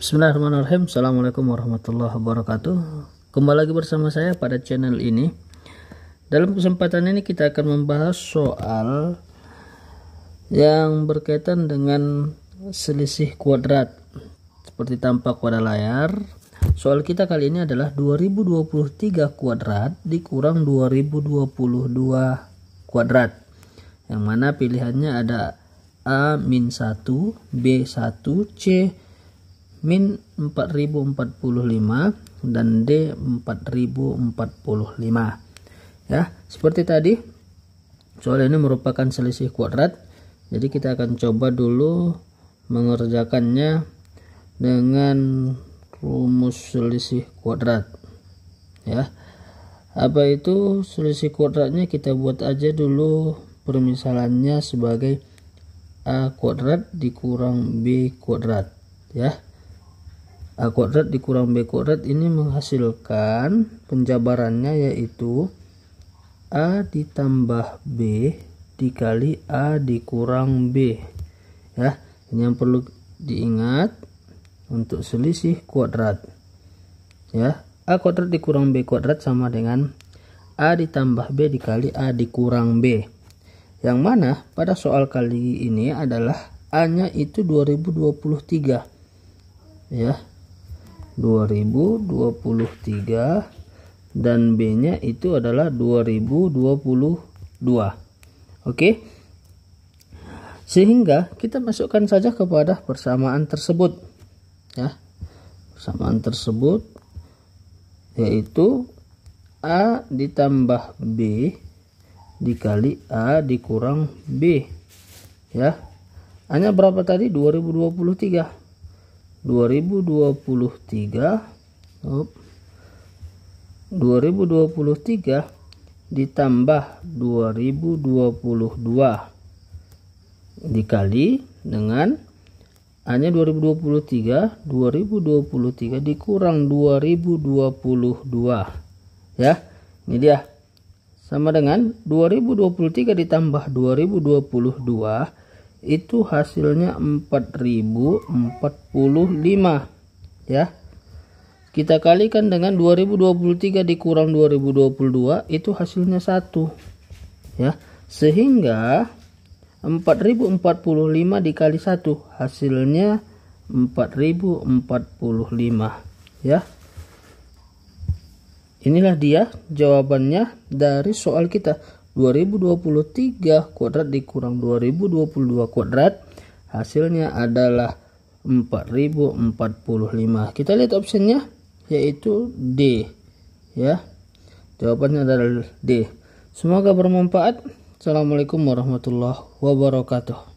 Bismillahirrahmanirrahim Assalamualaikum warahmatullahi wabarakatuh Kembali lagi bersama saya pada channel ini Dalam kesempatan ini kita akan membahas soal Yang berkaitan dengan selisih kuadrat Seperti tampak pada layar Soal kita kali ini adalah 2023 kuadrat dikurang 2022 kuadrat Yang mana pilihannya ada A 1, B1, C min 4045 dan D 4045 ya seperti tadi soal ini merupakan selisih kuadrat jadi kita akan coba dulu mengerjakannya dengan rumus selisih kuadrat ya apa itu selisih kuadratnya kita buat aja dulu permisalannya sebagai a kuadrat dikurang b kuadrat ya A ah, kuadrat dikurang B kuadrat ini menghasilkan penjabarannya yaitu A ditambah B dikali A dikurang B ya ini yang perlu diingat untuk selisih kuadrat ya A kuadrat dikurang B kuadrat sama dengan A ditambah B dikali A dikurang B yang mana pada soal kali ini adalah A nya itu 2023 ya 2023 dan B nya itu adalah 2022 oke sehingga kita masukkan saja kepada persamaan tersebut ya persamaan tersebut yaitu A ditambah B dikali A dikurang B ya hanya berapa tadi 2023 2023 2023 ditambah 2022 dikali dengan hanya 2023 2023 dikurang 2022 ya ini dia sama dengan 2023 ditambah 2022 itu hasilnya 4045 ya kita kalikan dengan 2023 dikurang 2022 itu hasilnya 1 ya sehingga 4045 dikali 1 hasilnya 4045 ya inilah dia jawabannya dari soal kita 2023 kuadrat dikurang 2022 kuadrat hasilnya adalah 4045 kita lihat optionnya yaitu D ya jawabannya adalah D semoga bermanfaat Assalamualaikum warahmatullahi wabarakatuh